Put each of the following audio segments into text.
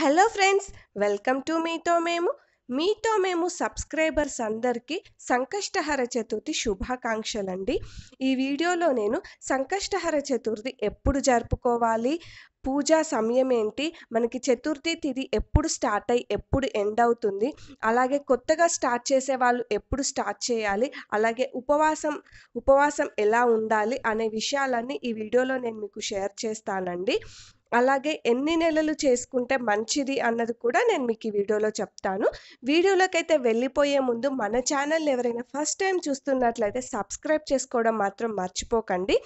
hello friends welcome to మీతో మేము మీతో మేము సబ్స్క్రైబర్స్ అందరికీ సంకష్టహర చతుర్థి శుభాకాంక్షలండి ఈ వీడియోలో నేను సంకష్టహర చతుర్థి ఎప్పుడు జరుపుకోవాలి పూజా సమయం ఏంటి మనకి చతుర్థి తిథి ఎప్పుడు స్టార్ట్ అయ్యి ఎప్పుడు ఎండ్ అవుతుంది అలాగే కొత్తగా స్టార్ట్ చేసే వాళ్ళు ఎప్పుడు స్టార్ట్ చేయాలి అలాగే ఉపవాసం ఉపవాసం ఎలా ఉండాలి అనే విషయాలన్నీ ఈ వీడియోలో నేను మీకు షేర్ చేస్తానండి అలాగే ఎన్ని నెలలు చేసుకుంటే మంచిది అన్నది కూడా నేను మీకు ఈ వీడియోలో చెప్తాను వీడియోలోకైతే వెళ్ళిపోయే ముందు మన ఛానల్ ఎవరైనా ఫస్ట్ టైం చూస్తున్నట్లయితే సబ్స్క్రైబ్ చేసుకోవడం మాత్రం మర్చిపోకండి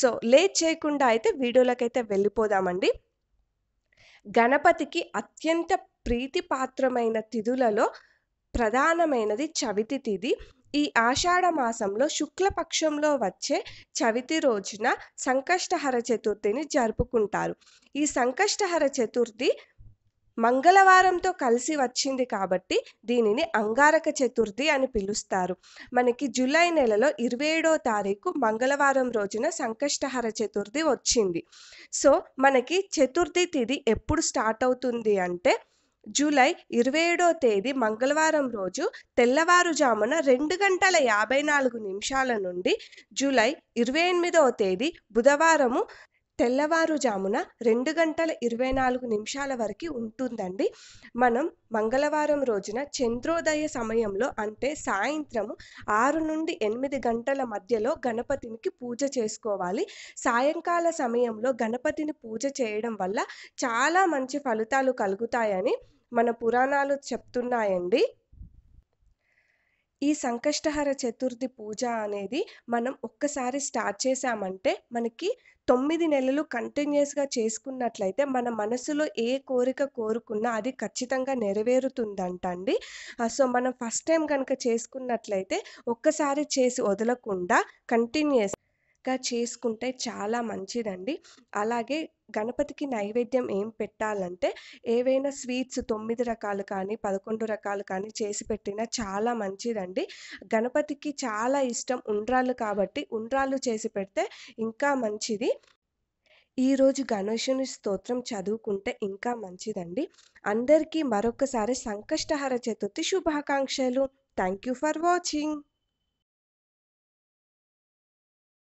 సో లేట్ చేయకుండా అయితే వీడియోలోకైతే వెళ్ళిపోదామండి గణపతికి అత్యంత ప్రీతిపాత్రమైన తిథులలో ప్రధానమైనది చవితి తిథి ఈ ఆషాఢ మాసంలో శుక్లపక్షంలో వచ్చే చవితి రోజున సంకష్టహర చతుర్థిని జరుపుకుంటారు ఈ సంకష్టహర చతుర్థి మంగళవారంతో కలిసి వచ్చింది కాబట్టి దీనిని అంగారక చతుర్థి అని పిలుస్తారు మనకి జూలై నెలలో ఇరవై ఏడో తారీఖు మంగళవారం రోజున సంకష్టహర చతుర్థి వచ్చింది సో మనకి చతుర్థి తిథి ఎప్పుడు స్టార్ట్ అవుతుంది అంటే జూలై ఇరవై ఏడో తేదీ మంగళవారం రోజు తెల్లవారుజామున రెండు గంటల యాభై నాలుగు నిమిషాల నుండి జూలై ఇరవై ఎనిమిదవ తేదీ బుధవారము తెల్లవారుజామున రెండు గంటల ఇరవై నాలుగు నిమిషాల వరకు ఉంటుందండి మనం మంగళవారం రోజున చంద్రోదయ సమయంలో అంటే సాయంత్రము ఆరు నుండి ఎనిమిది గంటల మధ్యలో గణపతినికి పూజ చేసుకోవాలి సాయంకాల సమయంలో గణపతిని పూజ చేయడం వల్ల చాలా మంచి ఫలితాలు కలుగుతాయని మన పురాణాలు చెప్తున్నాయండి ఈ సంకష్టహర చతుర్థి పూజ అనేది మనం ఒక్కసారి స్టార్ట్ చేశామంటే మనకి తొమ్మిది నెలలు కంటిన్యూస్గా చేసుకున్నట్లయితే మన మనసులో ఏ కోరిక కోరుకున్నా అది ఖచ్చితంగా నెరవేరుతుందంట అండి సో మనం ఫస్ట్ టైం కనుక చేసుకున్నట్లయితే ఒక్కసారి చేసి వదలకుండా కంటిన్యూస్ గా చేసుకుంటే చాలా మంచిదండి అలాగే గణపతికి నైవేద్యం ఏం పెట్టాలంటే ఏవైనా స్వీట్స్ తొమ్మిది రకాలు కానీ పదకొండు రకాలు కానీ చేసి పెట్టినా చాలా మంచిదండి గణపతికి చాలా ఇష్టం ఉండ్రాలు కాబట్టి ఉండ్రాలు చేసి పెడితే ఇంకా మంచిది ఈరోజు గణేషుని స్తోత్రం చదువుకుంటే ఇంకా మంచిదండి అందరికీ మరొకసారి సంకష్టహర చతుర్థి శుభాకాంక్షలు థ్యాంక్ యూ ఫర్ వాచింగ్